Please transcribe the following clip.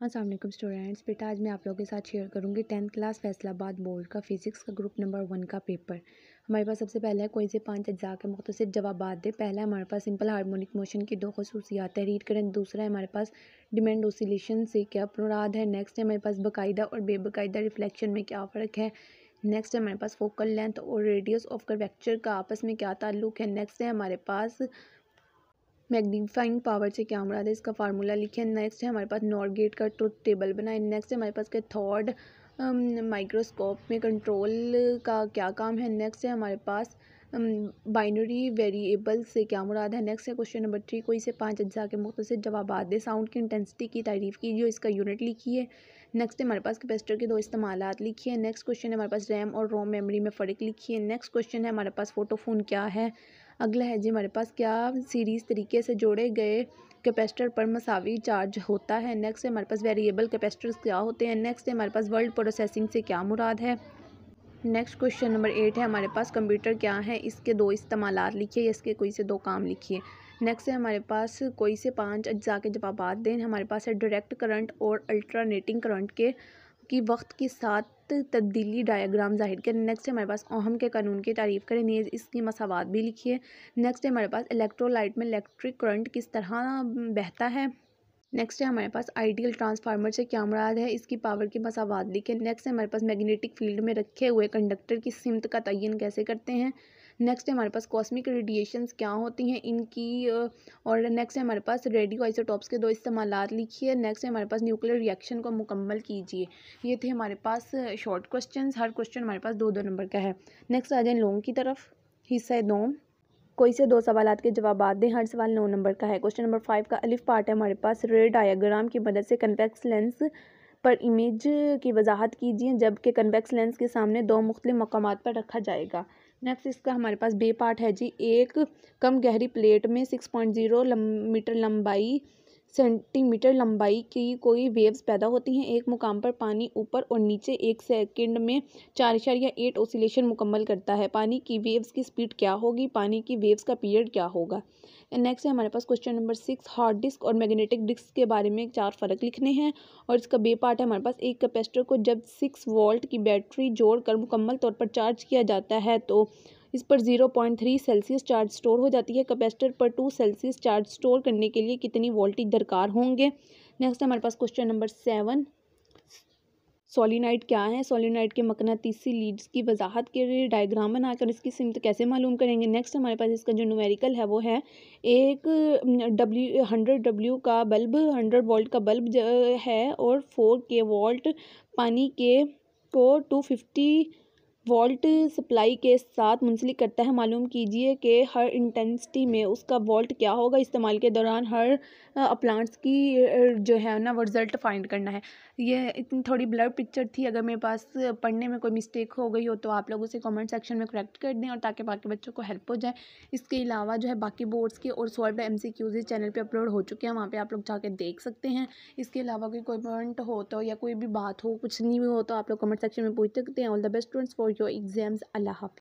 हाँ, असल स्टूडेंट्स बेटा आज मैं आप लोगों के साथ शेयर करूंगी टेंथ क्लास फैसलाबाद बोर्ड का फ़िज़िक्स का ग्रुप नंबर वन का पेपर हमारे पास सबसे पहले है कोई से पांच अज्जा के मुख्तर जवाब दें पहला हमारे पास सिंपल हारमोनिक मोशन की दो खसूसियात रीड करें दूसरा है हमारे पास डिमेंड ओसिलेशन से क्या अपराध है नेक्स्ट है हमारे पास बाकायदा और बेबाकायदा रिफ्लेक्शन में क्या फ़र्क है नेक्स्ट है हमारे पास फोकल लेंथ और रेडियस ऑफ वैक्चर का आपस में क्या ताल्लुक है नेक्स्ट है हमारे पास मैग्नीफाइंग पावर से क्या मुराद है इसका फार्मूला लिखे नेक्स्ट है हमारे पास नॉर्थ गेट का ट्रुथ टेबल बनाए नेक्स्ट है हमारे पास के थर्ड माइक्रोस्कोप में कंट्रोल का क्या काम है नेक्स्ट है हमारे पास बाइनरी um, वेरिएबल से क्या मुराद है नेक्स्ट है क्वेश्चन नंबर थ्री कोई से पांच अज्जा के मुख्तर जवाब दे साउंड की इंटेंसिटी की तारीफ कीजिए इसका यूनिट लिखी है नेक्स्ट हमारे पास कैपेसिटर के दो इस्तेमाल है नेक्स्ट क्वेश्चन है हमारे पास रैम और रोम मेमोरी में फ़र्क लिखी है नेक्स्ट क्वेश्चन है हमारे पास फोटोफोन क्या है अगला है जी हमारे पास क्या सीरीज़ तरीके से जोड़े गए कैपेसिटर पर मसावी चार्ज होता है नेक्स्ट है हमारे पास वेरिएबल कैपेसिटर्स क्या होते हैं नेक्स्ट है हमारे पास वर्ल्ड प्रोसेसिंग से क्या मुराद है नेक्स्ट क्वेश्चन नंबर एट है हमारे पास कंप्यूटर क्या है इसके दो इस्तेमाल लिखिए इसके कोई से दो काम लिखिए नेक्स्ट है हमारे पास कोई से पांच अज्जा के जवाब दें हमारे पास है डायरेक्ट करंट और अल्टरनेटिंग करंट के कि वक्त के साथ सख्त तब्दीली डायग्राम जाहिर करें नेक्स्ट हमारे पास ओहम के कानून की तारीफ करें नीज इसकी मसावत भी लिखी है नेक्स्ट हमारे पास इलेक्ट्रोलाइट में इलेक्ट्रिक करंट किस तरह बहता है नेक्स्ट है हमारे पास आइडियल ट्रांसफार्मर से क्या मुराद है इसकी पावर की मसावत लिखें नेक्स्ट है हमारे पास मैग्नेटिक फील्ड में रखे हुए कंडक्टर की सिमत का तयन कैसे करते हैं नेक्स्ट है हमारे पास कॉस्मिक रेडिएशंस क्या होती हैं इनकी और नेक्स्ट है हमारे पास रेडियो आइसोटॉप्स के दो इस्तेमाल लिखिए नेक्स्ट है हमारे पास न्यूक्लियर रिएक्शन को मुकम्मल कीजिए ये थे हमारे पास शॉर्ट क्वेश्चन हर क्वेश्चन हमारे पास दो दो नंबर का है नेक्स्ट आ जाए लोगों की तरफ हिस्सा दो कोई से दो सवाल के जवाब दें हर सवाल नौ नंबर का है क्वेश्चन नंबर फाइव का अलिफ पार्ट है हमारे पास रे डायाग्राम की मदद से कन्वेक्स लेंस पर इमेज की वजाहत कीजिए जबकि कन्वेक्स लेंस के सामने दो मुख्तलि मकाम पर रखा जाएगा नेक्स्ट इसका हमारे पास बे पार्ट है जी एक कम गहरी प्लेट में सिक्स पॉइंट जीरो मीटर लंबाई सेंटीमीटर लंबाई की कोई वेव्स पैदा होती हैं एक मुकाम पर पानी ऊपर और नीचे एक सेकंड में चार इशारिया एट ओसिलेशन मुकम्मल करता है पानी की वेव्स की स्पीड क्या होगी पानी की वेव्स का पीरियड क्या होगा नेक्स्ट है हमारे पास question number six hard disk और मैग्नेटिक डिस्क के बारे में चार फ़र्क लिखने हैं और इसका बे पार्ट है हमारे पास एक कैपेसिटर को जब सिक्स वोल्ट की बैटरी जोड़कर मुकम्मल तौर पर चार्ज किया जाता है तो इस पर zero point three Celsius charge store हो जाती है कैपेसिटर पर टू सेल्सियस चार्ज स्टोर करने के लिए कितनी वोल्टेज दरकार होंगे नेक्स्ट हमारे पास क्वेश्चन नंबर सेवन सोलिनाइट क्या है सोलिनाइट के मकनातीसी लीड्स की वजाहत के लिए डायग्राम बनाकर इसकी सिमत कैसे मालूम करेंगे नेक्स्ट हमारे पास इसका जो नुमेरिकल है वो है एक डब्ल्यू हंड्रेड डब्ल्यू का बल्ब हंड्रेड वोल्ट का बल्ब है और फोर के वोल्ट पानी के को टू फिफ्टी वॉल्ट सप्लाई के साथ मुंसलिक करता है मालूम कीजिए कि हर इंटेंसिटी में उसका वॉल्ट क्या होगा इस्तेमाल के दौरान हर अप्लांट्स की जो है ना वो रिज़ल्ट फाइंड करना है ये इतनी थोड़ी ब्लर पिक्चर थी अगर मेरे पास पढ़ने में कोई मिस्टेक हो गई हो तो आप लोग उसे कमेंट सेक्शन में करेक्ट कर दें और ताकि बाकी बच्चों को हेल्प हो जाए इसके अलावा जो है बाकी बोर्ड्स के और solve M C Qs channel पर अपलोड हो चुके हैं वहाँ पर आप लोग जाके देख सकते हैं इसके अलावा कोई कमेंट हो तो या कोई भी बात हो कुछ नहीं हो तो आप लोग कमेंट सेक्शन में पूछ सकते हैं all the best students for your exams. Allah Hafiz.